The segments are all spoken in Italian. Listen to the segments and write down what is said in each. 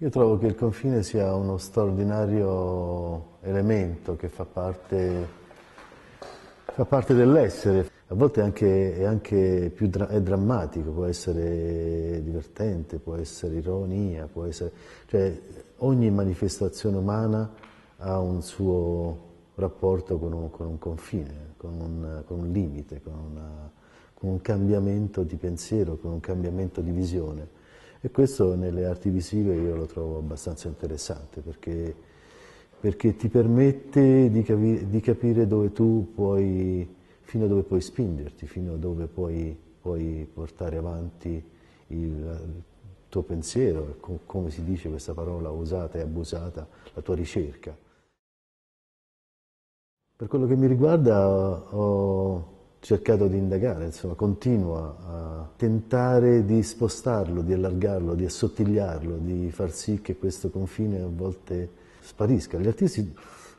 Io trovo che il confine sia uno straordinario elemento che fa parte, fa parte dell'essere. A volte anche, è anche più dra è drammatico, può essere divertente, può essere ironia, può essere... Cioè, ogni manifestazione umana ha un suo rapporto con un, con un confine, con un, con un limite, con, una, con un cambiamento di pensiero, con un cambiamento di visione. E questo nelle arti visive io lo trovo abbastanza interessante perché, perché ti permette di, capi di, capire dove tu puoi, fino a dove puoi spingerti, fino a dove puoi, puoi portare avanti il, il tuo pensiero, com come si dice questa parola usata e abusata, la tua ricerca. Per quello che mi riguarda ho cercato di indagare, insomma, continua a tentare di spostarlo, di allargarlo, di assottigliarlo, di far sì che questo confine a volte sparisca. Gli artisti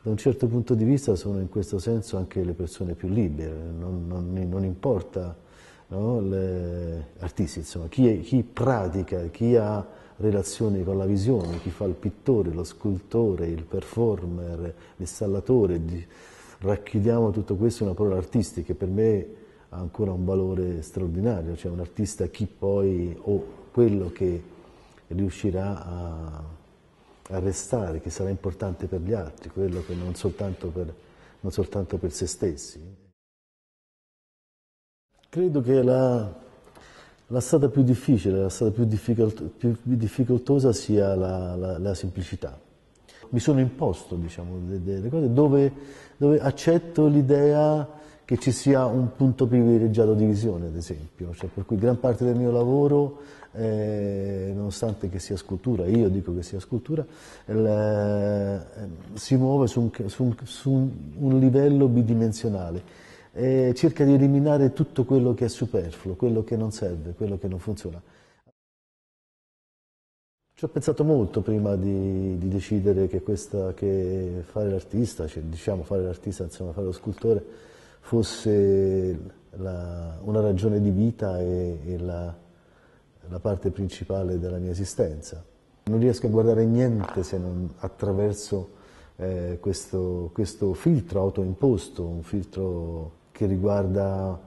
da un certo punto di vista sono in questo senso anche le persone più libere, non, non, non importa no, le... artisti, insomma, chi, chi pratica, chi ha relazioni con la visione, chi fa il pittore, lo scultore, il performer, l'installatore. Di racchiudiamo tutto questo in una parola artistica, per me ha ancora un valore straordinario, cioè un artista chi poi o quello che riuscirà a, a restare, che sarà importante per gli altri, quello che non soltanto per, non soltanto per se stessi. Credo che la, la strada più difficile, la strada più, difficult più difficoltosa sia la, la, la, semplicità mi sono imposto diciamo, delle cose dove, dove accetto l'idea che ci sia un punto privilegiato di visione, ad esempio, cioè, per cui gran parte del mio lavoro, eh, nonostante che sia scultura, io dico che sia scultura, eh, si muove su un, su un, su un, un livello bidimensionale e cerca di eliminare tutto quello che è superfluo, quello che non serve, quello che non funziona. Ci ho pensato molto prima di, di decidere che, questa, che fare l'artista, cioè, diciamo fare l'artista, insomma fare lo scultore, fosse la, una ragione di vita e, e la, la, parte principale della mia esistenza. Non riesco a guardare niente se non attraverso eh, questo, questo, filtro autoimposto, un filtro che riguarda...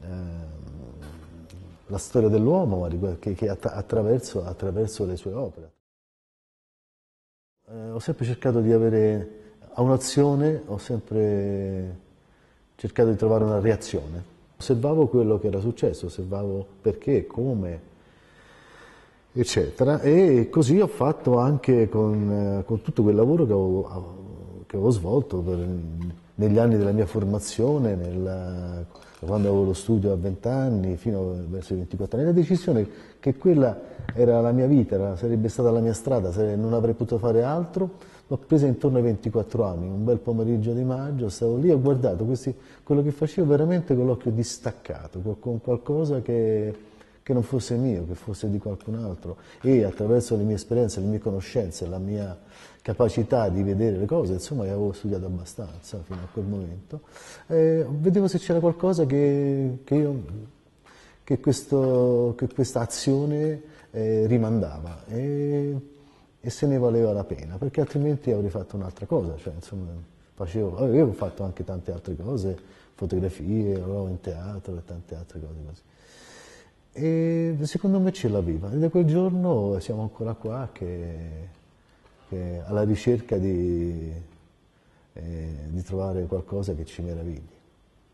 Eh, la storia dell'uomo, ma che, che attra attraverso, attraverso, le sue opere. Eh, ho sempre cercato di avere a un'azione, ho sempre cercato di trovare una reazione. Osservavo quello che era successo, osservavo perché, come, eccetera. E così ho fatto anche con, eh, con tutto quel lavoro che avevo, che avevo svolto per, negli anni della mia formazione, nel, quando avevo lo studio a 20 anni, fino verso i 24 anni, la decisione che quella era la mia vita, era, sarebbe stata la mia strada, sarebbe, non avrei potuto fare altro, l'ho presa intorno ai 24 anni, un bel pomeriggio di maggio, stavo lì e ho guardato questi, quello che facevo veramente con l'occhio distaccato, con, con qualcosa che che non fosse mio, che fosse di qualcun altro e attraverso le mie esperienze, le mie conoscenze, la mia capacità di vedere le cose, insomma avevo studiato abbastanza fino a quel momento, eh, vedevo se c'era qualcosa che, che, io, che, questo, che questa azione eh, rimandava e, e, se ne valeva la pena, perché altrimenti avrei fatto un'altra cosa, cioè, insomma, facevo, avevo fatto anche tante altre cose, fotografie, ero in teatro e tante altre cose così. E secondo me ce l'aveva. E da quel giorno siamo ancora qua che, che alla ricerca di, eh, di, trovare qualcosa che ci meravigli.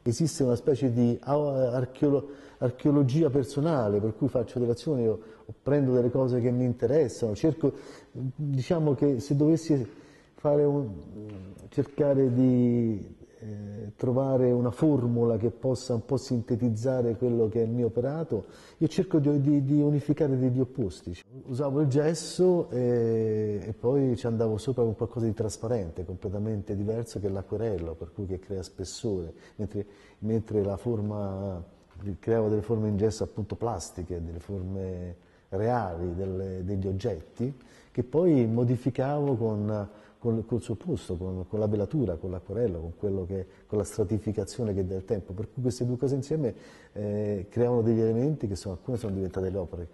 Esiste una specie di archeolo archeologia personale per cui faccio delle azioni o, o prendo delle cose che mi interessano, cerco, diciamo che se dovessi un, cercare di eh, trovare una formula che possa un po' sintetizzare quello che è il mio operato, io cerco di, di, di unificare degli opposti. Usavo il gesso e, e, poi ci andavo sopra con qualcosa di trasparente, completamente diverso che l'acquerello, per cui che crea spessore, mentre, mentre la forma, creavo delle forme in gesso appunto plastiche, delle forme reali delle, degli oggetti, che poi modificavo con con, col suo posto, con, con la velatura, con l'acquarello, con, che, con, la stratificazione che dà il tempo. Per cui queste due cose insieme eh, creavano degli elementi che sono, alcune sono diventate le opere.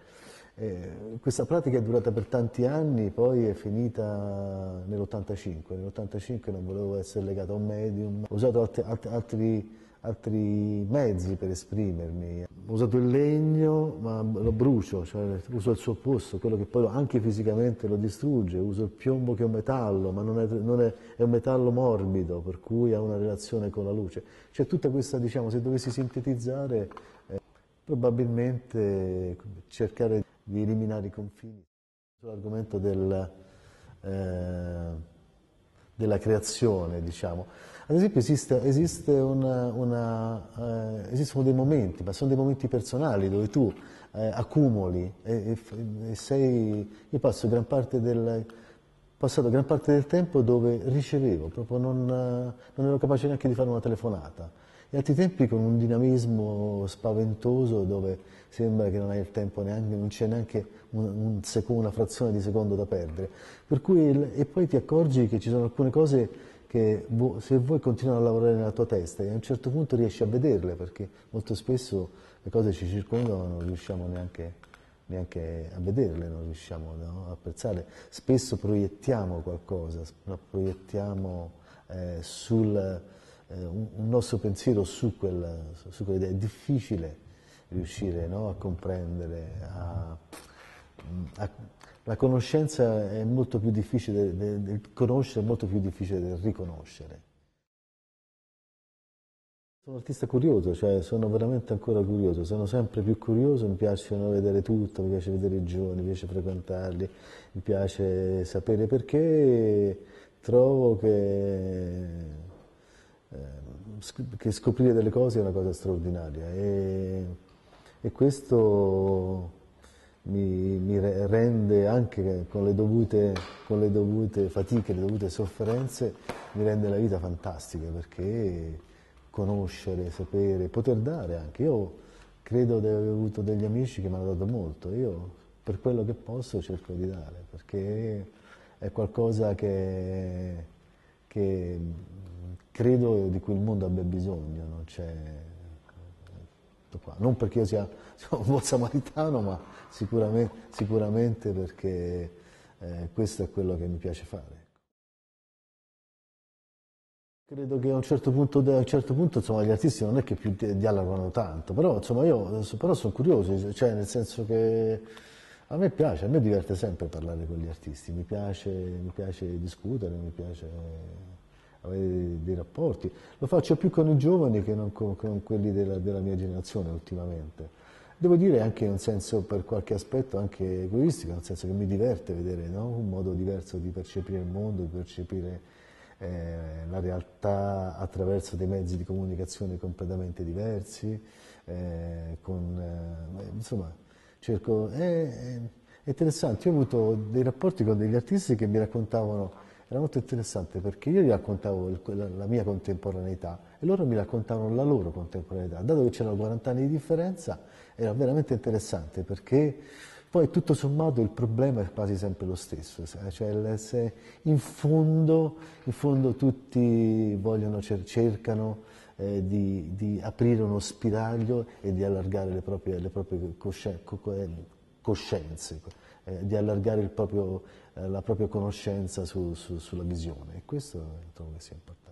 Eh, questa pratica è durata per tanti anni, poi è finita nell'85. Nell'85 non volevo essere legato a un medium, ho usato alt altri altri mezzi per esprimermi. Ho usato il legno, ma lo brucio, cioè uso il suo opposto, quello che poi anche fisicamente lo distrugge, uso il piombo che è un metallo, ma non è, non è, è un metallo morbido, per cui ha una relazione con la luce. C'è tutta questa, diciamo, se dovessi sintetizzare, eh, probabilmente cercare di eliminare i confini. Sull'argomento del... Eh, della creazione, diciamo. Ad esempio esiste, esiste una, una, eh, esistono dei momenti, ma sono dei momenti personali dove tu eh, accumuli e, e, e, sei... Io passo gran parte del, passato gran parte del tempo dove ricevevo, proprio non, non ero capace neanche di fare una telefonata gli altri tempi con un dinamismo spaventoso dove sembra che non hai il tempo neanche, non c'è neanche un, un secondo, una frazione di secondo da perdere. Il, e poi ti accorgi che ci sono alcune cose che se vuoi continuano a lavorare nella tua testa e a un certo punto riesci a vederle perché molto spesso le cose ci circondano non riusciamo neanche, neanche a vederle, non riusciamo no, a apprezzarle. Spesso proiettiamo qualcosa, proiettiamo eh, sul eh, un, nostro pensiero su, quella, su quell'idea. È difficile riuscire no, a comprendere, a, a, la conoscenza è molto più difficile, del, conoscere è molto più difficile del riconoscere. Sono un artista curioso, cioè sono veramente ancora curioso, sono sempre più curioso, mi piacciono vedere tutto, mi piace vedere i giovani, mi piace frequentarli, mi piace sapere perché trovo che Ehm, che scoprire delle cose è una cosa straordinaria e, e questo mi, mi, rende anche con le, dovute, con le, dovute, fatiche, le dovute sofferenze, mi rende la vita fantastica perché conoscere, sapere, poter dare anche. Io credo di aver avuto degli amici che mi hanno dato molto, io per quello che posso cerco di dare perché è qualcosa che, che credo di cui il mondo abbia bisogno, no? cioè, non perché io sia, sia, un buon samaritano, ma sicuramente, sicuramente perché eh, questo è quello che mi piace fare. Credo che a un certo punto, un certo punto insomma, gli artisti non è che più dialogano tanto, però insomma, io però sono curioso, cioè, nel senso che a me piace, a me diverte sempre parlare con gli artisti, mi piace, mi piace discutere, mi piace avere eh, dei rapporti. Lo faccio più con i giovani che non con, con quelli della, della, mia generazione ultimamente. Devo dire anche in un senso, per qualche aspetto, anche egoistico, nel senso che mi diverte vedere no? un modo diverso di percepire il mondo, di percepire eh, la realtà attraverso dei mezzi di comunicazione completamente diversi, eh, con, eh, insomma, cerco... È, eh, eh, è interessante, io ho avuto dei rapporti con degli artisti che mi raccontavano era molto interessante perché io gli raccontavo il, la, la, mia contemporaneità e loro mi raccontavano la loro contemporaneità. Dato che c'erano 40 anni di differenza, era veramente interessante perché poi tutto sommato il problema è quasi sempre lo stesso, cioè se in, fondo, in fondo tutti vogliono, cercano eh, di, di, aprire uno spiraglio e di allargare le proprie, le proprie coscienze eh, coscienze, eh, di allargare proprio, eh, la propria conoscenza su, su, sulla visione e questo eh, trovo che sia importante.